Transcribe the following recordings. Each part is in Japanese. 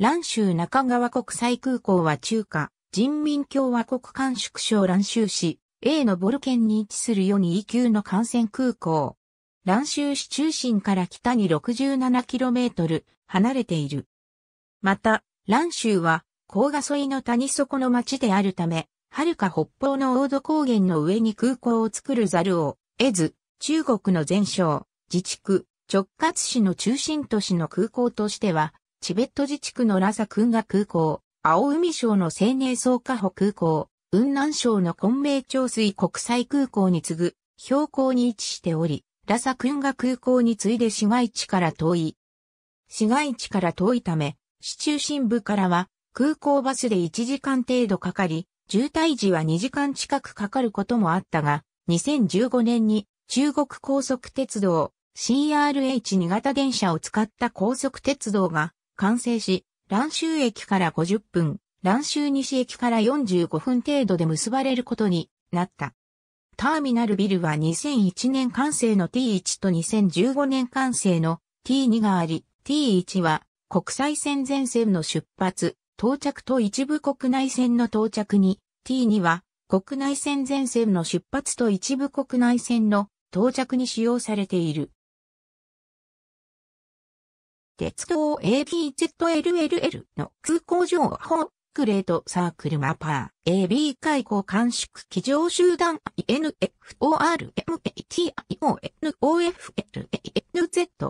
蘭州中川国際空港は中華人民共和国管縮省蘭州市 A のボル県に位置する4 E 級の幹線空港。蘭州市中心から北に 67km 離れている。また、蘭州は高画沿いの谷底の町であるため、遥か北方の大土高原の上に空港を作るざるを得ず、中国の全省、自治区、直轄市の中心都市の空港としては、チベット自治区のラサクンガ空港、青海省の青年総加保空港、雲南省の昆明長水国際空港に次ぐ、標高に位置しており、ラサクンガ空港に次いで市街地から遠い。市街地から遠いため、市中心部からは空港バスで1時間程度かかり、渋滞時は2時間近くかかることもあったが、2015年に中国高速鉄道 CRH2 型電車を使った高速鉄道が完成し、蘭州駅から50分、蘭州西駅から45分程度で結ばれることになった。ターミナルビルは2001年完成の T1 と2015年完成の T2 があり、T1 は国際線前線の出発、到着と一部国内線の到着に、T2 は国内線前線の出発と一部国内線の到着に使用されている。鉄道 ABZLLL の空港情報グレートサークルマパー AB 開港監縮機上集団 INFORMATIONOFLANZ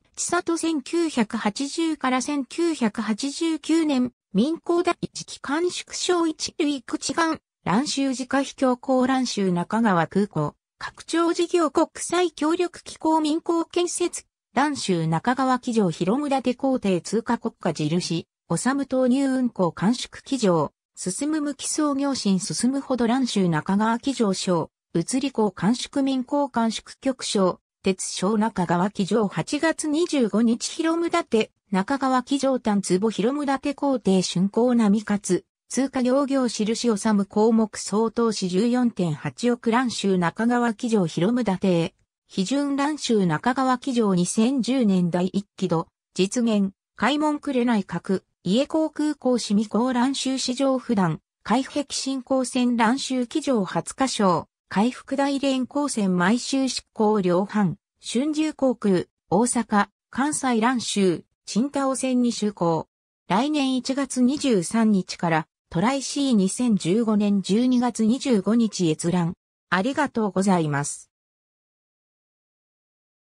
千里1980から1989年、民工第一機関縮小一類口岸、乱州自家飛強行乱州中川空港、拡張事業国際協力機構民工建設、乱州中川機場広村手工程通過国家印、おさむ投入運行監縮機場、進む無き創業心進むほど乱州中川機場省、移り港監縮民工監縮局省、鉄小中川騎乗8月25日広無立中川騎乗丹壺広無立皇帝春光並勝、通貨業業印を治む項目総投資14.8億乱州中川騎乗広無立へ、批准乱州中川騎乗2010年第1期度、実現、開門くれない閣、家航空港市見港乱州市場普段、海壁進行線乱州騎乗20日章。回復大連航線毎週執行両班、春秋航空、大阪、関西蘭州、チ太タ船線に就航。来年1月23日からトライ C2015 年12月25日閲覧。ありがとうございます。